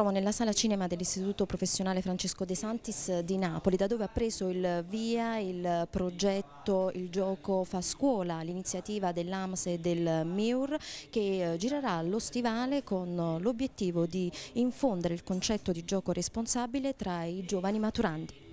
trovo nella sala cinema dell'Istituto Professionale Francesco De Santis di Napoli, da dove ha preso il via il progetto Il gioco fa scuola, l'iniziativa dell'AMS e del MIUR che eh, girerà lo stivale con l'obiettivo di infondere il concetto di gioco responsabile tra i giovani maturanti.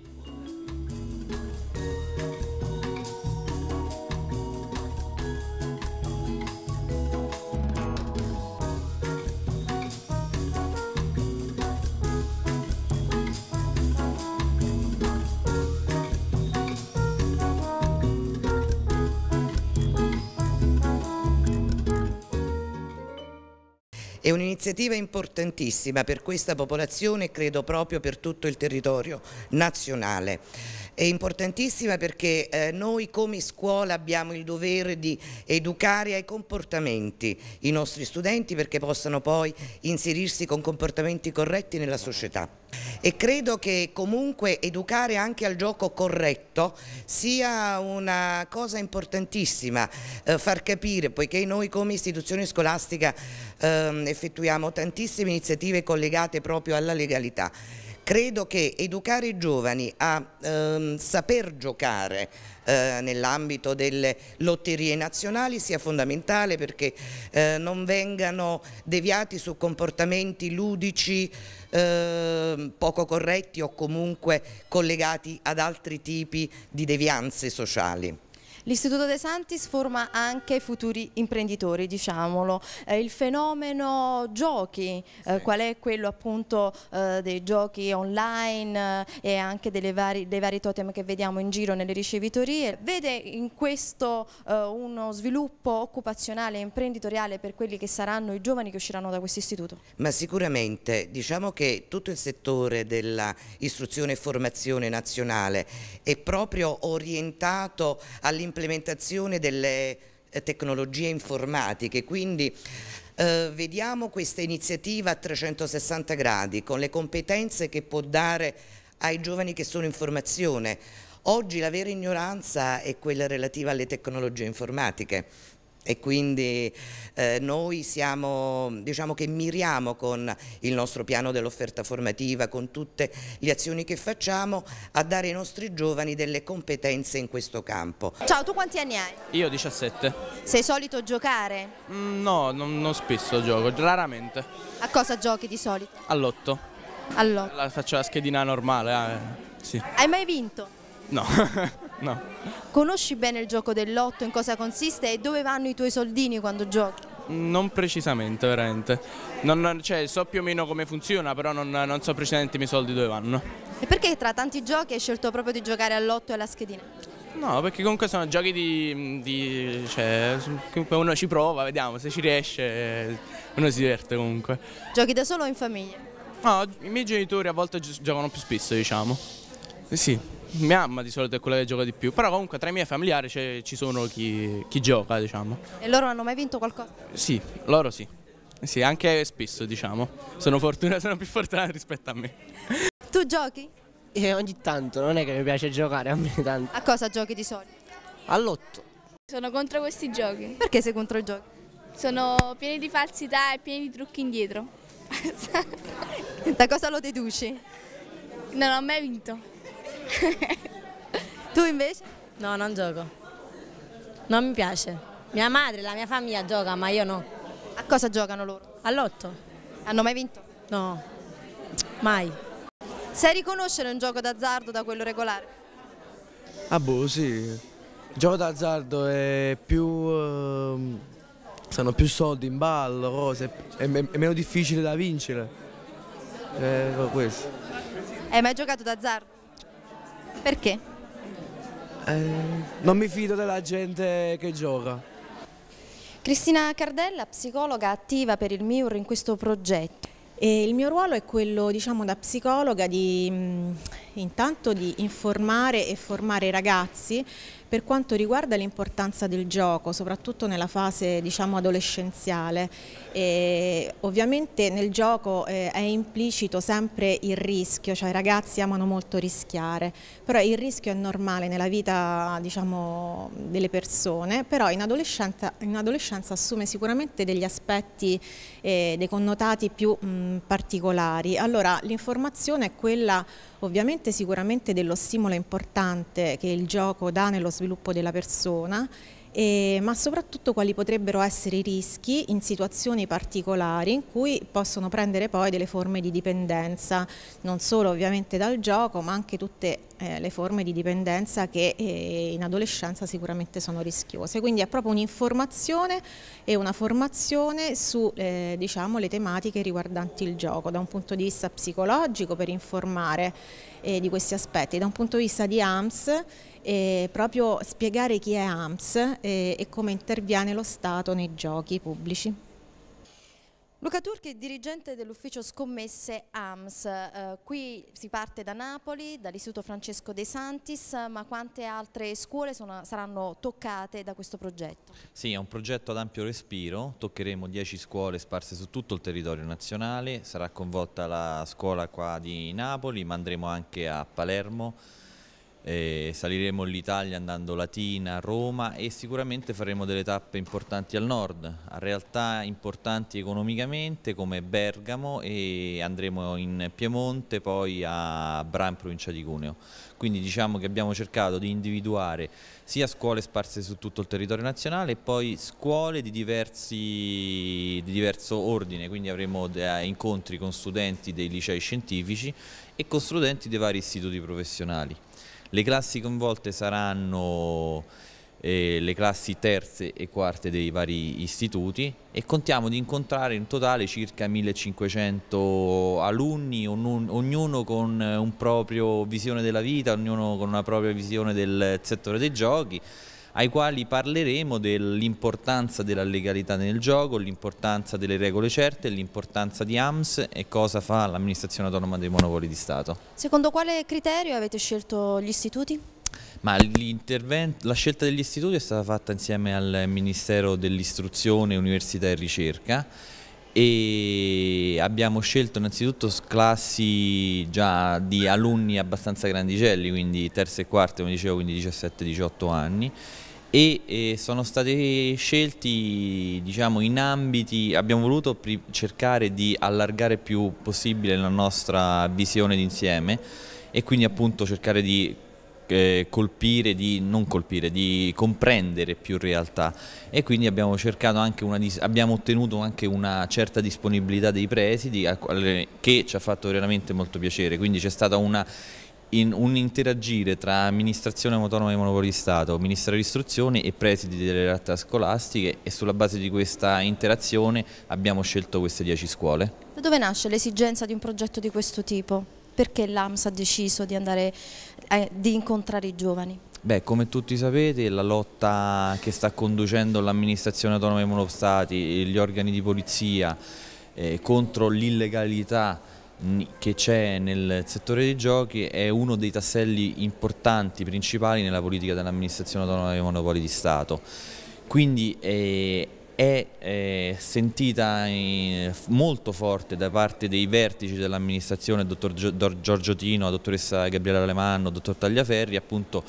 È un'iniziativa importantissima per questa popolazione e credo proprio per tutto il territorio nazionale. È importantissima perché eh, noi come scuola abbiamo il dovere di educare ai comportamenti i nostri studenti perché possano poi inserirsi con comportamenti corretti nella società e credo che comunque educare anche al gioco corretto sia una cosa importantissima, eh, far capire, poiché noi come istituzione scolastica eh, effettuiamo tantissime iniziative collegate proprio alla legalità Credo che educare i giovani a ehm, saper giocare eh, nell'ambito delle lotterie nazionali sia fondamentale perché eh, non vengano deviati su comportamenti ludici eh, poco corretti o comunque collegati ad altri tipi di devianze sociali. L'Istituto De Santis forma anche futuri imprenditori, diciamolo. Eh, il fenomeno giochi, eh, sì. eh, qual è quello appunto eh, dei giochi online eh, e anche vari, dei vari totem che vediamo in giro nelle ricevitorie, vede in questo eh, uno sviluppo occupazionale e imprenditoriale per quelli che saranno i giovani che usciranno da questo istituto? Ma sicuramente, diciamo che tutto il settore dell'istruzione e formazione nazionale è proprio orientato all'imprenditorialità implementazione delle eh, tecnologie informatiche, quindi eh, vediamo questa iniziativa a 360 gradi con le competenze che può dare ai giovani che sono in formazione. Oggi la vera ignoranza è quella relativa alle tecnologie informatiche, e quindi eh, noi siamo, diciamo che miriamo con il nostro piano dell'offerta formativa, con tutte le azioni che facciamo a dare ai nostri giovani delle competenze in questo campo. Ciao, tu quanti anni hai? Io 17. Sei solito giocare? Mm, no, non, non spesso gioco, raramente. A cosa giochi di solito? All'otto. All'otto. La faccio la schedina normale, ah, eh. sì. Hai mai vinto? No. No. Conosci bene il gioco del lotto, in cosa consiste e dove vanno i tuoi soldini quando giochi? Non precisamente, veramente. Non, cioè, so più o meno come funziona, però non, non so precisamente i miei soldi dove vanno. E perché tra tanti giochi hai scelto proprio di giocare al lotto e alla schedina? No, perché comunque sono giochi di... di cioè, uno ci prova, vediamo, se ci riesce eh, uno si diverte comunque. Giochi da solo o in famiglia? No, i miei genitori a volte giocano più spesso, diciamo. Sì mia mamma di solito è quella che gioca di più, però comunque tra i miei familiari ci sono chi, chi, gioca, diciamo. E loro hanno mai vinto qualcosa? Sì, loro sì. Sì, anche spesso, diciamo. Sono, fortuna, sono più fortunati rispetto a me. Tu giochi? Eh, ogni tanto, non è che mi piace giocare a tanto. A cosa giochi di solito? All'otto. Sono contro questi giochi. Perché sei contro i giochi? Sono pieni di falsità e pieni di trucchi indietro. da cosa lo deduci? Non ho mai vinto. tu invece? No, non gioco. Non mi piace. Mia madre, la mia famiglia gioca, ma io no. A cosa giocano loro? All'otto. Hanno mai vinto? No, mai. Sai riconoscere un gioco d'azzardo da quello regolare? Ah boh, sì. Il gioco d'azzardo è più... Uh, sono più soldi in ballo, cose, è, è, è meno difficile da vincere. È eh, questo. Hai mai giocato d'azzardo? Perché? Eh, non mi fido della gente che gioca. Cristina Cardella, psicologa attiva per il MIUR in questo progetto. E il mio ruolo è quello, diciamo, da psicologa di mm, intanto di informare e formare i ragazzi per quanto riguarda l'importanza del gioco, soprattutto nella fase diciamo, adolescenziale, e ovviamente nel gioco eh, è implicito sempre il rischio, cioè i ragazzi amano molto rischiare, però il rischio è normale nella vita diciamo, delle persone, però in adolescenza, in adolescenza, assume sicuramente degli aspetti, eh, dei connotati più mh, particolari. Allora l'informazione è quella ovviamente sicuramente dello stimolo importante che il gioco dà nello sviluppo della persona, eh, ma soprattutto quali potrebbero essere i rischi in situazioni particolari in cui possono prendere poi delle forme di dipendenza, non solo ovviamente dal gioco, ma anche tutte eh, le forme di dipendenza che eh, in adolescenza sicuramente sono rischiose. Quindi è proprio un'informazione e una formazione sulle eh, diciamo, tematiche riguardanti il gioco, da un punto di vista psicologico per informare eh, di questi aspetti, da un punto di vista di AMS eh, proprio spiegare chi è AMS eh, e come interviene lo Stato nei giochi pubblici. Luca Turchi, dirigente dell'ufficio scommesse AMS, eh, qui si parte da Napoli, dall'Istituto Francesco De Santis, ma quante altre scuole sono, saranno toccate da questo progetto? Sì, è un progetto ad ampio respiro, toccheremo 10 scuole sparse su tutto il territorio nazionale, sarà coinvolta la scuola qua di Napoli, ma andremo anche a Palermo, eh, saliremo l'Italia andando Latina, Roma e sicuramente faremo delle tappe importanti al nord, a realtà importanti economicamente come Bergamo e andremo in Piemonte poi a Bran, provincia di Cuneo. Quindi diciamo che abbiamo cercato di individuare sia scuole sparse su tutto il territorio nazionale e poi scuole di, diversi, di diverso ordine, quindi avremo eh, incontri con studenti dei licei scientifici e con studenti dei vari istituti professionali. Le classi coinvolte saranno eh, le classi terze e quarte dei vari istituti e contiamo di incontrare in totale circa 1500 alunni, ognuno con eh, un proprio visione della vita, ognuno con una propria visione del settore dei giochi ai quali parleremo dell'importanza della legalità nel gioco, l'importanza delle regole certe, l'importanza di AMS e cosa fa l'amministrazione autonoma dei monopoli di Stato. Secondo quale criterio avete scelto gli istituti? Ma la scelta degli istituti è stata fatta insieme al Ministero dell'Istruzione, Università e Ricerca e abbiamo scelto innanzitutto classi già di alunni abbastanza grandicelli, quindi terze e quarte, come dicevo, quindi 17-18 anni e, e, sono stati scelti diciamo, in ambiti, abbiamo voluto cercare di allargare più possibile la nostra visione d'insieme e quindi appunto cercare di eh, colpire, di non colpire, di comprendere più realtà e quindi abbiamo, anche una, abbiamo ottenuto anche una certa disponibilità dei presidi che ci ha fatto veramente molto piacere, quindi c'è stata una in un interagire tra amministrazione autonoma dei monopoli di Stato, ministero dell'istruzione e presidi delle realtà scolastiche e sulla base di questa interazione abbiamo scelto queste 10 scuole. Da dove nasce l'esigenza di un progetto di questo tipo? perché l'AMS ha deciso di, andare, eh, di incontrare i giovani? Beh, come tutti sapete, la lotta che sta conducendo l'amministrazione autonoma dei monostati, gli organi di polizia eh, contro l'illegalità mm, che c'è nel settore dei giochi è uno dei tasselli importanti, principali nella politica dell'amministrazione autonoma dei monopoli di Stato. Quindi eh, è, eh, sentita molto forte da parte dei vertici dell'amministrazione, dottor Giorgio Tino, dottoressa Gabriele Alemanno, dottor Tagliaferri, appunto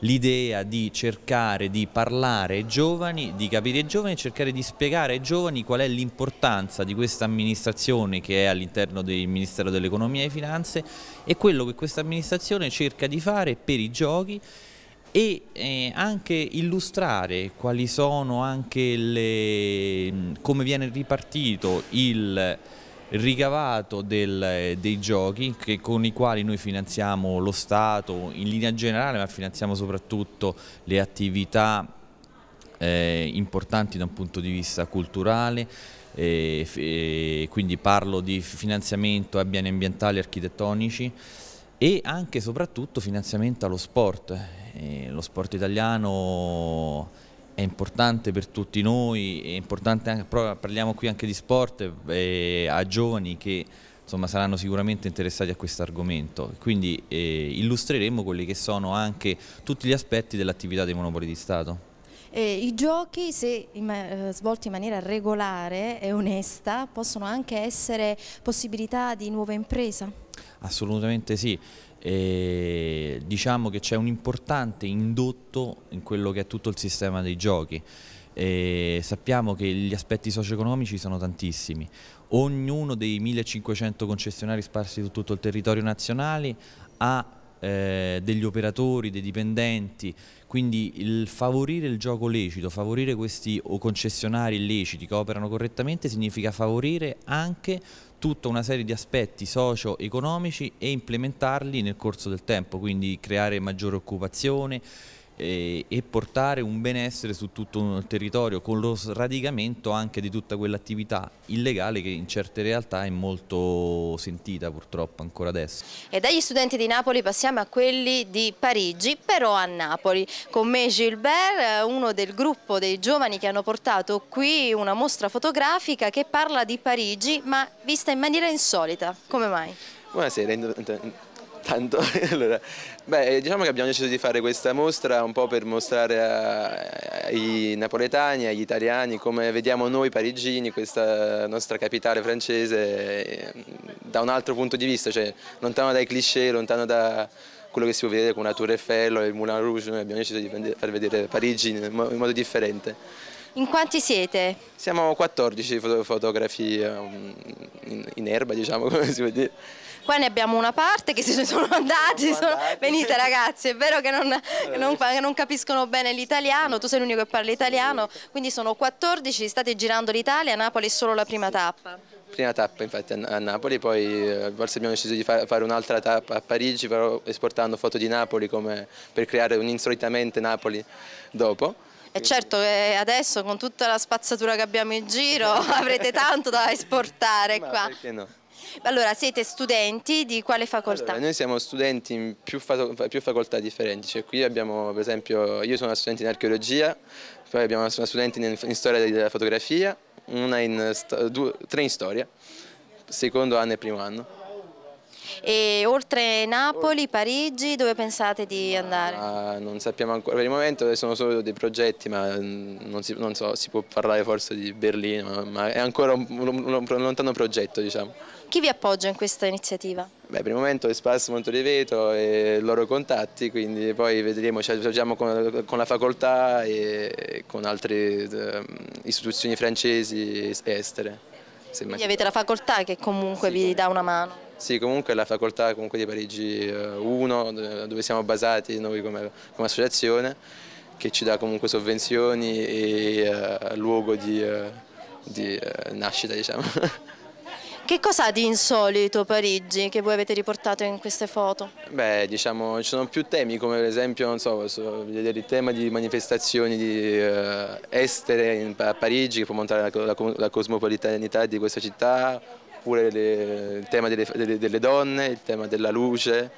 l'idea di cercare di parlare ai giovani, di capire ai giovani, cercare di spiegare ai giovani qual è l'importanza di questa amministrazione che è all'interno del Ministero dell'Economia e Finanze e quello che questa amministrazione cerca di fare per i giochi e eh, anche illustrare quali sono anche le, mm, come viene ripartito il ricavato del, eh, dei giochi che, con i quali noi finanziamo lo Stato in linea generale ma finanziamo soprattutto le attività eh, importanti da un punto di vista culturale eh, eh quindi parlo di finanziamento a beni ambientali e architettonici e anche e soprattutto finanziamento allo sport. Eh, lo sport italiano è importante per tutti noi, è importante anche, parliamo qui anche di sport eh, a giovani che insomma, saranno sicuramente interessati a questo argomento. Quindi eh, illustreremo quelli che sono anche tutti gli aspetti dell'attività dei monopoli di Stato. Eh, I giochi, se in eh, svolti in maniera regolare e onesta, possono anche essere possibilità di nuova impresa? Assolutamente sì. E diciamo che c'è un importante indotto in quello che è tutto il sistema dei giochi. E sappiamo che gli aspetti socio-economici sono tantissimi. Ognuno dei 1500 concessionari sparsi su tutto il territorio nazionale ha eh, degli operatori, dei dipendenti, quindi il favorire il gioco lecito, favorire questi o concessionari illeciti che operano correttamente significa favorire anche tutta una serie di aspetti socio-economici e implementarli nel corso del tempo, quindi creare maggiore occupazione, e, e, portare un benessere su tutto il territorio con lo sradicamento anche di tutta quell'attività illegale che in certe realtà è molto sentita purtroppo ancora adesso. E dagli studenti di Napoli passiamo a quelli di Parigi, però a Napoli, con me Gilbert, uno del gruppo dei giovani che hanno portato qui una mostra fotografica che parla di Parigi ma vista in maniera insolita, come mai? Buonasera, tanto. allora, beh, eh, diciamo che abbiamo deciso di fare questa mostra un po' per mostrare ai napoletani, agli italiani, come vediamo noi parigini, questa nostra capitale francese, eh, da un altro punto di vista, cioè lontano dai cliché, lontano da quello che si può vedere con la Tour Eiffel o il Moulin Rouge, noi abbiamo deciso di far vedere Parigi in modo differente. In quanti siete? Siamo 14 fotografi ehm, in, in erba, diciamo, come si può dire qua ne abbiamo una parte che se ne sono andati, sono... venite ragazzi, è vero che non, che eh. non, non capiscono bene l'italiano, tu sei l'unico che parla italiano, quindi sono 14, state girando l'Italia, Napoli è solo la prima tappa. Prima tappa infatti a Napoli, poi eh, forse abbiamo deciso di fare un'altra tappa a Parigi, però esportando foto di Napoli come, per creare un insolitamente Napoli dopo e certo che eh, adesso con tutta la spazzatura che abbiamo in giro avrete tanto da esportare Ma Perché no? Allora, siete studenti di quale facoltà? Allora, noi siamo studenti in più, più facoltà differenti, cioè qui abbiamo per esempio, io sono una studente in archeologia, poi abbiamo una studente in, in storia della fotografia, in, due, tre in storia, secondo anno e primo anno. E oltre Napoli, Parigi, dove pensate di andare? Ah, non sappiamo ancora, per il momento sono solo dei progetti, ma mm, non, si, non so, si può parlare forse di Berlino, ma è ancora un, un, un, lontano progetto diciamo. Chi vi appoggia in questa iniziativa? Beh, per il momento Espas Monteveto e i loro contatti, quindi poi vedremo, ci associamo con, con, la facoltà e con altre ehm, istituzioni francesi e estere. Quindi avete la facoltà che comunque sì, vi dà una mano? Sì, comunque la facoltà comunque di Parigi 1, eh, eh, dove siamo basati noi come, come associazione, che ci dà comunque sovvenzioni e uh, luogo di, uh, di uh, nascita, diciamo. Che cosa ha di insolito Parigi che voi avete riportato in queste foto? Beh, diciamo, ci sono più temi come per esempio, non so, vedere il tema di manifestazioni di, estere in, a Parigi che può montare la, la, la cosmopolitanità di questa città oppure le, il tema delle, delle, delle donne, il tema della luce,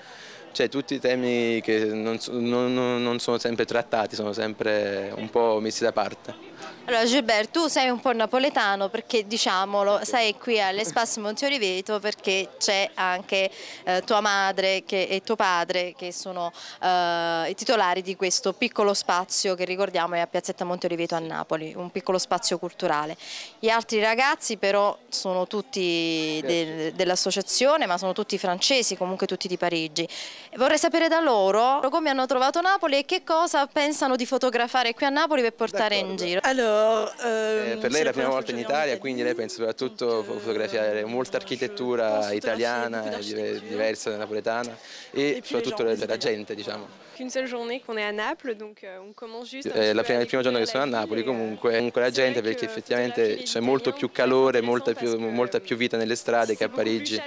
cioè tutti temi che non, non, non sono sempre trattati, sono sempre un po' messi da parte. Allora Gilberto, tu sei un po' napoletano perché diciamolo, sei qui all'Espace Monteoliveto perché c'è anche eh, tua madre che, e tuo padre che sono eh, i titolari di questo piccolo spazio che ricordiamo è a Piazzetta Monteoliveto a Napoli, un piccolo spazio culturale. Gli altri ragazzi però sono tutti del, dell'associazione ma sono tutti francesi, comunque tutti di Parigi. Vorrei sapere da loro come hanno trovato Napoli e che cosa pensano di fotografare qui a Napoli per portare in giro. Allora, eh, ehm, eh, per lei è la prima volta in Italia, quindi lei pensa soprattutto a fotografare molta architettura italiana, eh, diversa da napoletana e soprattutto la gente, diciamo. Qu'une seule journée qu'on est à Naples, donc euh, on È eh, il primo giorno che sono a Napoli, euh, comunque, comunque la gente perché effettivamente c'è molto più calore, molta più, molta più vita nelle strade che a Parigi.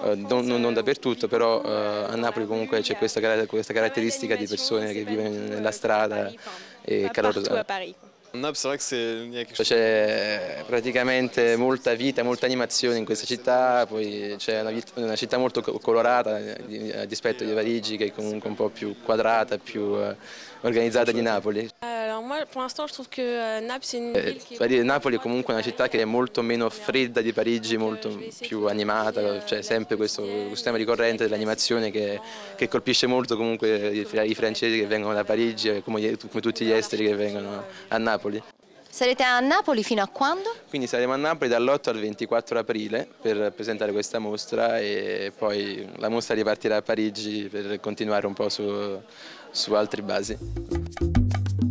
Eh, non, non, dappertutto, però eh, a Napoli comunque c'è questa, questa, caratteristica di persone che vivono nella strada e calorosamente. Cioè, c'è praticamente molta vita, molta animazione in questa città, poi c'è una, una, città molto colorata a dispetto di Parigi che è comunque un po' più quadrata, più eh, organizzata di Napoli alors moi pour l'instant je trouve che euh, Naples è une euh, ville qui è... Napoli è comunque una città che è molto meno fredda di Parigi, molto più animata, c'è cioè, euh, sempre questo, questo, tema ricorrente dell'animazione che, che, colpisce molto comunque i, francesi che vengono da Parigi eh, come, come tutti gli esteri che vengono a Napoli. Sarete a Napoli fino a quando? Quindi saremo a Napoli dall'8 al 24 aprile per presentare questa mostra e poi la mostra ripartirà a Parigi per continuare un po' su, su altre basi.